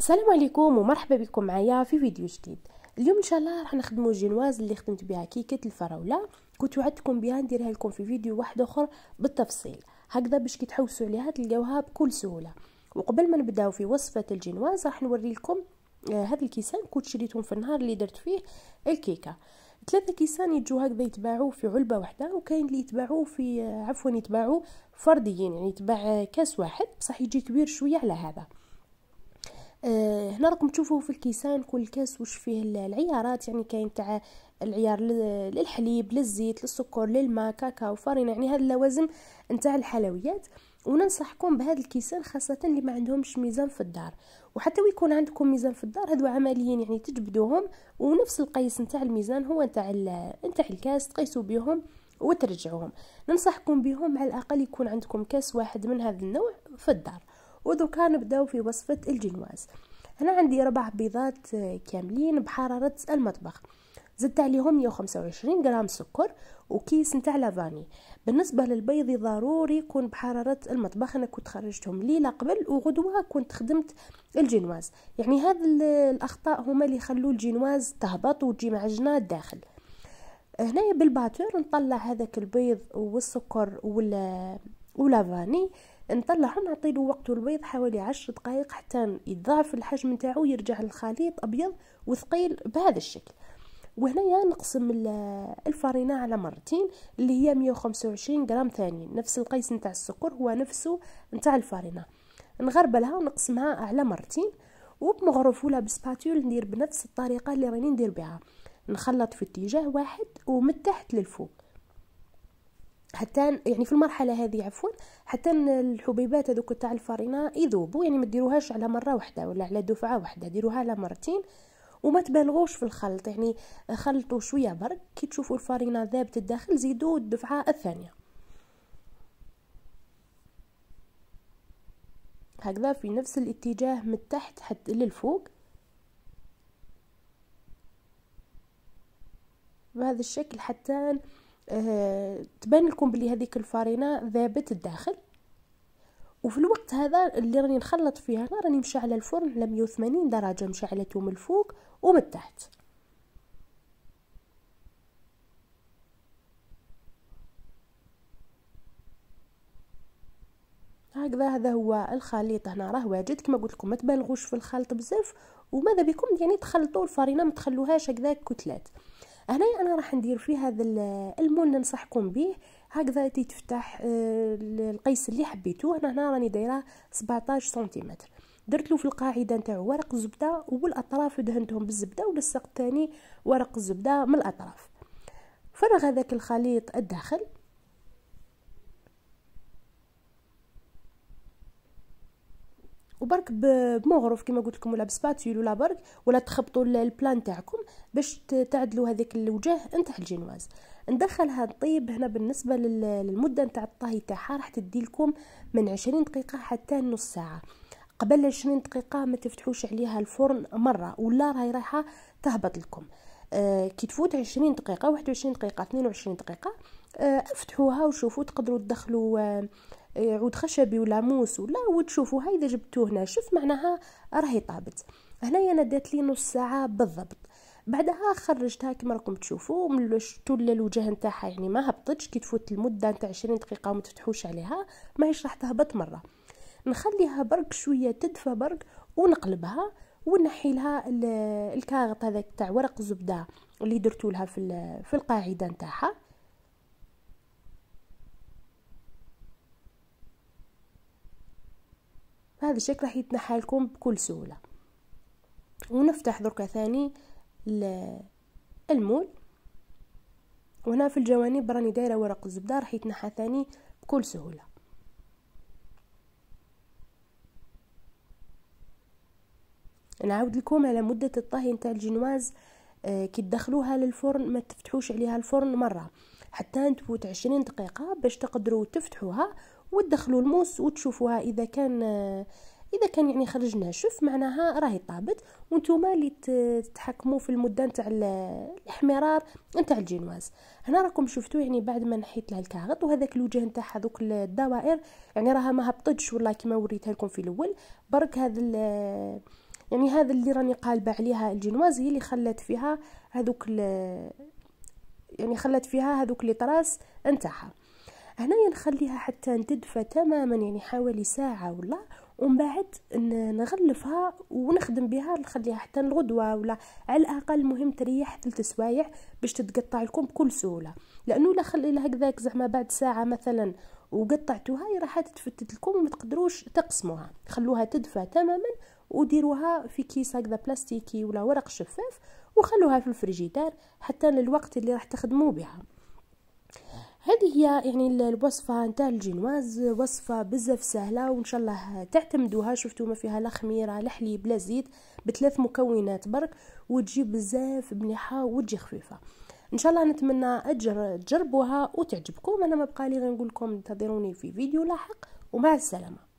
السلام عليكم ومرحبا بكم معايا في فيديو جديد اليوم ان شاء الله راح نخدموا الجينواز اللي خدمت بها كيكه الفراوله كنت وعدتكم بها نديرها لكم في فيديو واحد اخر بالتفصيل هكذا باش كي تحوسوا عليها تلقاوها بكل سهوله وقبل ما نبداو في وصفه الجينواز راح نوري لكم آه، هذا الكيسان كنت شريتهم في النهار اللي درت فيه الكيكه ثلاثة كيسان يجوا هكذا يتباعوا في علبة واحدة وكاين اللي يتباعوا في آه، عفوا يتباعوا فرديين يعني يتباع آه، كاس واحد بصح يجي كبير شوية على هذا آه هنا راكم تشوفوا في الكيسان كل كاس واش فيه العيارات يعني كاين تاع العيار للحليب للزيت للسكر للماء كاكاو فارينة يعني هاد اللوازم نتاع الحلويات وننصحكم بهاد الكيسان خاصة اللي ما عندهمش ميزان في الدار وحتى ويكون عندكم ميزان في الدار هادو عمليين يعني تجبدوهم ونفس القيس نتاع الميزان هو نتاع نتاع الكاس تقيسوا بهم وترجعوهم ننصحكم بهم على الاقل يكون عندكم كاس واحد من هذا النوع في الدار ودوكا نبداو في وصفة الجينواز هنا عندي ربع بيضات آه، كاملين بحرارة المطبخ زدت عليهم 125 غرام سكر وكيس نتاع لافاني بالنسبه للبيض ضروري يكون بحراره المطبخ انا كنت خرجتهم ليله قبل وغدوه كنت خدمت الجينواز يعني هذا الاخطاء هما اللي يخلوا الجينواز تهبط وتجي معجنه الداخل هنايا بالباتور نطلع هذاك البيض والسكر ولا ولافاني نطلعو نعطيلو وقته البيض حوالي عشر دقائق حتى يتضاعف الحجم نتاعو يرجع الخليط ابيض وثقيل بهذا الشكل وهنايا نقسم الفرينة على مرتين اللي هي 125 غرام ثاني نفس القيس نتاع السكر هو نفسه نتاع الفرينة نغربلها ونقسمها على مرتين وبمغرفولة بسباتول ندير بنفس الطريقة اللي راني ندير بها نخلط في اتجاه واحد ومن تحت للفوق حتى يعني في المرحله هذه عفوا حتى الحبيبات هذوك تاع الفرينه يذوبوا يعني ما ديروهاش على مره واحده ولا على دفعه واحده ديروها على مرتين وما تبالغوش في الخلط يعني خلطوا شويه برك كي تشوفوا الفرينه ذابت الداخل زيدوا الدفعه الثانيه هكذا في نفس الاتجاه من تحت حتى للفوق بهذا الشكل حتى آه، تبان لكم بلي هذيك الفارينه ذابت الداخل وفي الوقت هذا اللي راني نخلط فيه هنا راني مشعله الفرن على 180 درجه مشعلته من الفوق ومن تحت هكذا هذا هو الخليط هنا راه واجد كما قلت لكم ما تبالغوش في الخلط بزاف وماذا بكم يعني تخلطوا الفرينه ما تخلوهاش هكذا كتلات هنا انا راح ندير في هذا المول ننصحكم به هكذا تيتفتح آه، القيس اللي حبيتوه انا هنا راني دايره 17 سنتيمتر درت له في القاعده نتاعو ورق الزبده والاطراف دهنتهم بالزبده ولصقت ثاني ورق الزبده من الاطراف فرغ هذاك الخليط الداخل برك بمغرف كما قلت لكم ولا بسباتيول ولا برك ولا تخبطوا البلان تاعكم باش تعدلوا هذيك الوجه نتاع الجينواز ندخلها طيب هنا بالنسبه للمده نتاع الطهي تاعها راح تدي لكم من 20 دقيقه حتى نص ساعه قبل 20 دقيقه ما تفتحوش عليها الفرن مره ولا راهي رايحه تهبط لكم آه كي تفوت 20 دقيقه 21 دقيقه 22 دقيقه آه، افتحوها وشوفوا تقدروا تدخلوا آه عود آه، خشبي ولا موس ولا وتشوفوا هاي اذا جبتوه هنا شوف معناها راهي طابت هنايا انا دات لي نص ساعه بالضبط بعدها خرجتها كما راكم تشوفوا من شتول الوجه نتاعها يعني ما هبطتش كي تفوت المده نتاع 20 دقيقه وما تفتحوش عليها ماهيش راح تهبط مره نخليها برك شويه تدفى برك ونقلبها ونحي لها الكاغط هذاك تاع ورق الزبده اللي درتولها في في القاعده نتاعها بهذا الشكل راح يتنحى لكم بكل سهولة ونفتح دركا ثاني المول وهنا في الجوانب راني دايره ورق الزبده راح يتنحى ثاني بكل سهوله نعاود لكم على مده الطهي نتاع الجينواز آه، كي تدخلوها للفرن ما تفتحوش عليها الفرن مره حتى تفوت عشرين دقيقه باش تقدروا تفتحوها وتدخلوا الموس وتشوفوها اذا كان اذا كان يعني خرج ناشف معناها راهي طابت وانتم اللي تتحكموا في المده نتاع الاحمرار نتاع الجينواز هنا راكم شفتوا يعني بعد ما نحيت لها الكاغط وهذاك الوجه نتاعها دوك الدوائر يعني راها ما هبطتش والله كما وريتها لكم في الاول برك هذا يعني هذا اللي راني قالبه عليها الجينواز هي اللي خلت فيها هذوك يعني خلت فيها هذوك لي طراس نتاعها هنايا نخليها حتى تدفى تماما يعني حوالي ساعة ولا ومن بعد نغلفها ونخدم بها نخليها حتى الغدوة ولا على الأقل مهم تريح ثلث سوايع باش تتقطع لكم بكل سهولة لأنه لا خلي لها هكذاك زعما بعد ساعة مثلا وقطعتوها راح تتفتت لكم وما تقدروش تقسموها خلوها تدفى تماما وديروها في كيس هكذا بلاستيكي ولا ورق شفاف وخلوها في الفريجيدار حتى للوقت اللي راح تخدموا بها هي يعني الوصفة نتاع الجينواز وصفة بزاف سهلة وإن شاء الله تعتمدوها شفتوا ما فيها لا خميرة لا حليب لا زيت بثلاث مكونات برك وتجي بزاف مليحة وتجي خفيفة ان شاء الله نتمنى أجر تجربوها وتعجبكم انا ما بقالي غير نقول لكم انتظروني في فيديو لاحق ومع السلامه